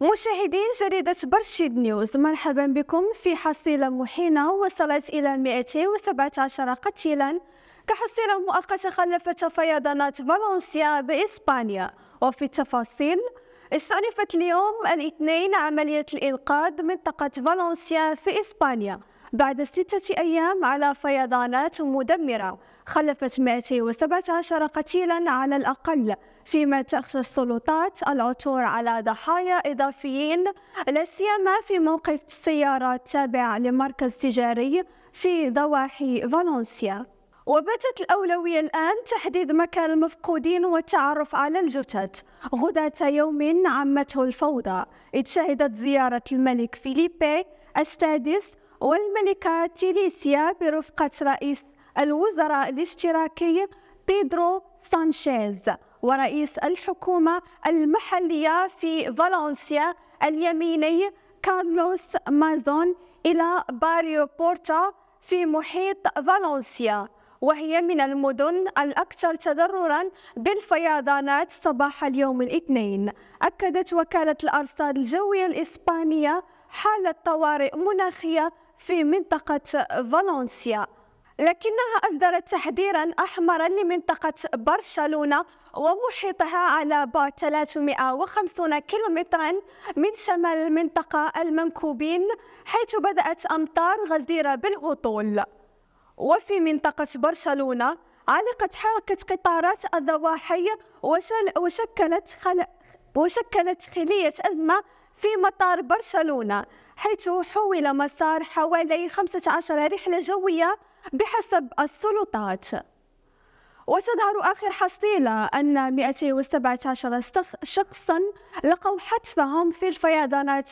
مشاهدين جريدة برشيد نيوز مرحبا بكم في حصيلة محينة وصلت إلى 217 قتيلا كحصيلة مؤقتة خلفت فيضانات فالنسيا بإسبانيا وفي التفاصيل استأنفت اليوم الاثنين عملية الإنقاذ منطقة فالنسيا في إسبانيا بعد ستة أيام على فيضانات مدمرة خلفت 217 قتيلا على الأقل فيما تخشى السلطات العثور على ضحايا إضافيين لا سيما في موقف سيارة تابع لمركز تجاري في ضواحي فالنسيا وباتت الأولوية الآن تحديد مكان المفقودين والتعرف على الجثث غداة يوم عمته الفوضى إذ شهدت زيارة الملك فيليبي السادس والملكة تيليسيا برفقة رئيس الوزراء الاشتراكي بيدرو سانشيز ورئيس الحكومة المحلية في فالنسيا اليميني كارلوس مازون إلى باريو بورتا في محيط فالنسيا وهي من المدن الأكثر تضررا بالفيضانات صباح اليوم الاثنين أكدت وكالة الأرصاد الجوية الإسبانية حالة طوارئ مناخية في منطقة فالنسيا لكنها أصدرت تحذيرا أحمرا لمنطقة برشلونة ومحيطها على بعد 350 كيلومترا من شمال المنطقة المنكوبين حيث بدأت أمطار غزيرة بالهطول وفي منطقة برشلونة علقت حركة قطارات الضواحي وشكلت خل... وشكلت خلية أزمة في مطار برشلونة حيث حول مسار حوالي 15 رحلة جوية بحسب السلطات وتظهر آخر حصيلة أن 217 شخصا لقوا حتفهم في الفيضانات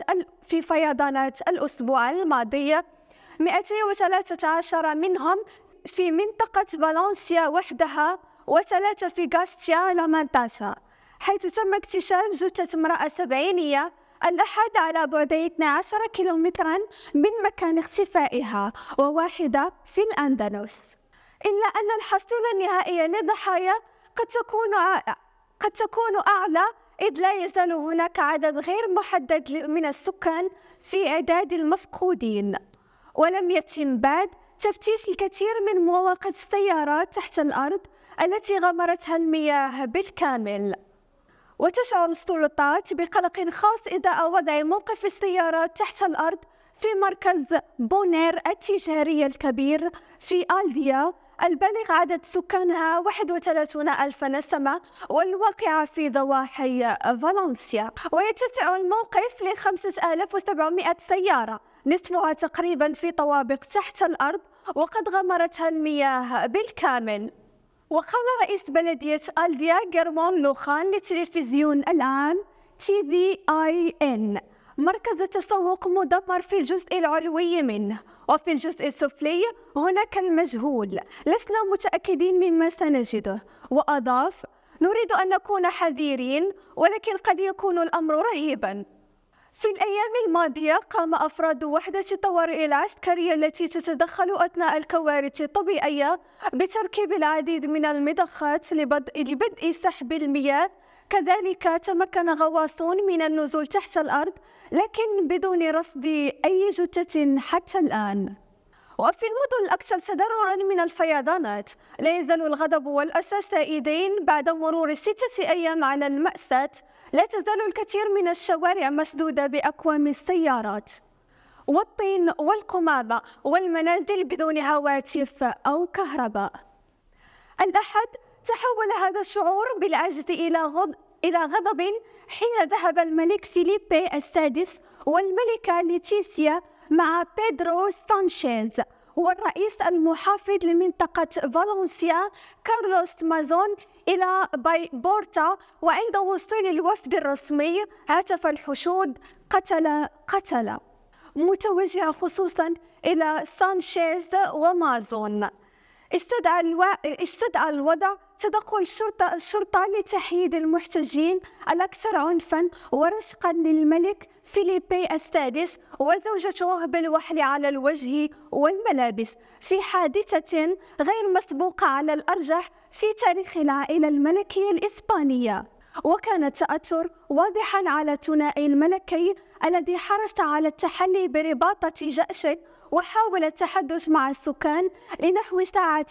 في فيضانات الأسبوع الماضي 213 منهم في منطقة فالنسيا وحدها وثلاثة في غاستيا لامانتاشا حيث تم اكتشاف جثة امرأة سبعينية الأحد على بعد 12 كيلومترا من مكان اختفائها وواحدة في الأندلس إلا أن الحصيلة النهائية للضحايا قد تكون قد تكون أعلى إذ لا يزال هناك عدد غير محدد من السكان في إعداد المفقودين ولم يتم بعد تفتيش الكثير من مواقع السيارات تحت الأرض التي غمرتها المياه بالكامل وتشعر السلطات بقلق خاص إذا وضع موقف السيارات تحت الأرض في مركز بونير التجاري الكبير في آلديا البالغ عدد سكانها 31 ألف نسمة والواقعة في ضواحي فالنسيا ويتسع الموقف ل 5700 سيارة نصفها تقريبا في طوابق تحت الأرض وقد غمرتها المياه بالكامل وقال رئيس بلدية ألديا جيرمون لوخان للتلفزيون العام تي بي آي إن مركز التسوق مدمر في الجزء العلوي منه وفي الجزء السفلي هناك المجهول لسنا متأكدين مما سنجده وأضاف نريد أن نكون حذرين ولكن قد يكون الأمر رهيباً في الأيام الماضية قام أفراد وحدة الطوارئ العسكرية التي تتدخل أثناء الكوارث الطبيعية بتركيب العديد من المضخات لبدء سحب المياه كذلك تمكن غواصون من النزول تحت الأرض لكن بدون رصد أي جثة حتى الآن وفي المدن الأكثر تضررا من الفيضانات لا يزال الغضب والأسى سائدين بعد مرور ستة أيام على المأساة لا تزال الكثير من الشوارع مسدودة بأكوام السيارات والطين والقمامة والمنازل بدون هواتف أو كهرباء الأحد تحول هذا الشعور بالعجز إلى غض إلى غضب حين ذهب الملك فيليبي السادس والملكة ليتيسيا مع بيدرو سانشيز والرئيس المحافظ لمنطقة فالنسيا كارلوس مازون إلى بورتا وعند وصول الوفد الرسمي هتف الحشود قتل قتل متوجهة خصوصا إلى سانشيز ومازون استدعى, الو... استدعى الوضع تدخل الشرطة, الشرطة لتحييد المحتجين الأكثر عنفا ورشقا للملك فيليبي السادس وزوجته بالوحل على الوجه والملابس في حادثة غير مسبوقة على الأرجح في تاريخ العائلة الملكية الإسبانية وكان التأثر واضحا على ثنائي الملكي الذي حرص على التحلي برباطة جأش وحاول التحدث مع السكان لنحو ساعة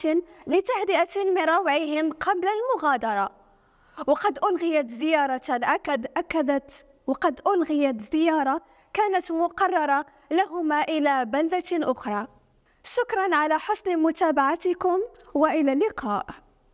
لتهدئة من روعهم قبل المغادرة وقد ألغيت زيارة أكد أكدت وقد ألغيت زيارة كانت مقررة لهما إلى بلدة أخرى شكرا على حسن متابعتكم وإلى اللقاء